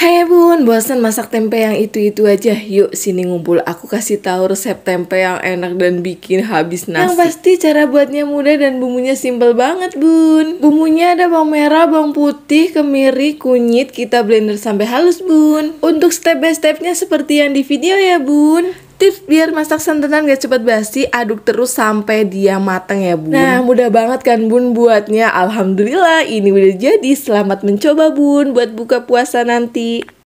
Hei bun, bosan masak tempe yang itu-itu aja. Yuk sini ngumpul, aku kasih tahu resep tempe yang enak dan bikin habis nasi. Yang pasti cara buatnya mudah dan bumbunya simple banget bun. Bumbunya ada bawang merah, bawang putih, kemiri, kunyit, kita blender sampai halus bun. Untuk step by stepnya seperti yang di video ya bun. Tips biar masak santanan gak cepat basi, aduk terus sampai dia mateng ya bun. Nah mudah banget kan bun buatnya. Alhamdulillah ini udah jadi. Selamat mencoba bun buat buka puasa nanti.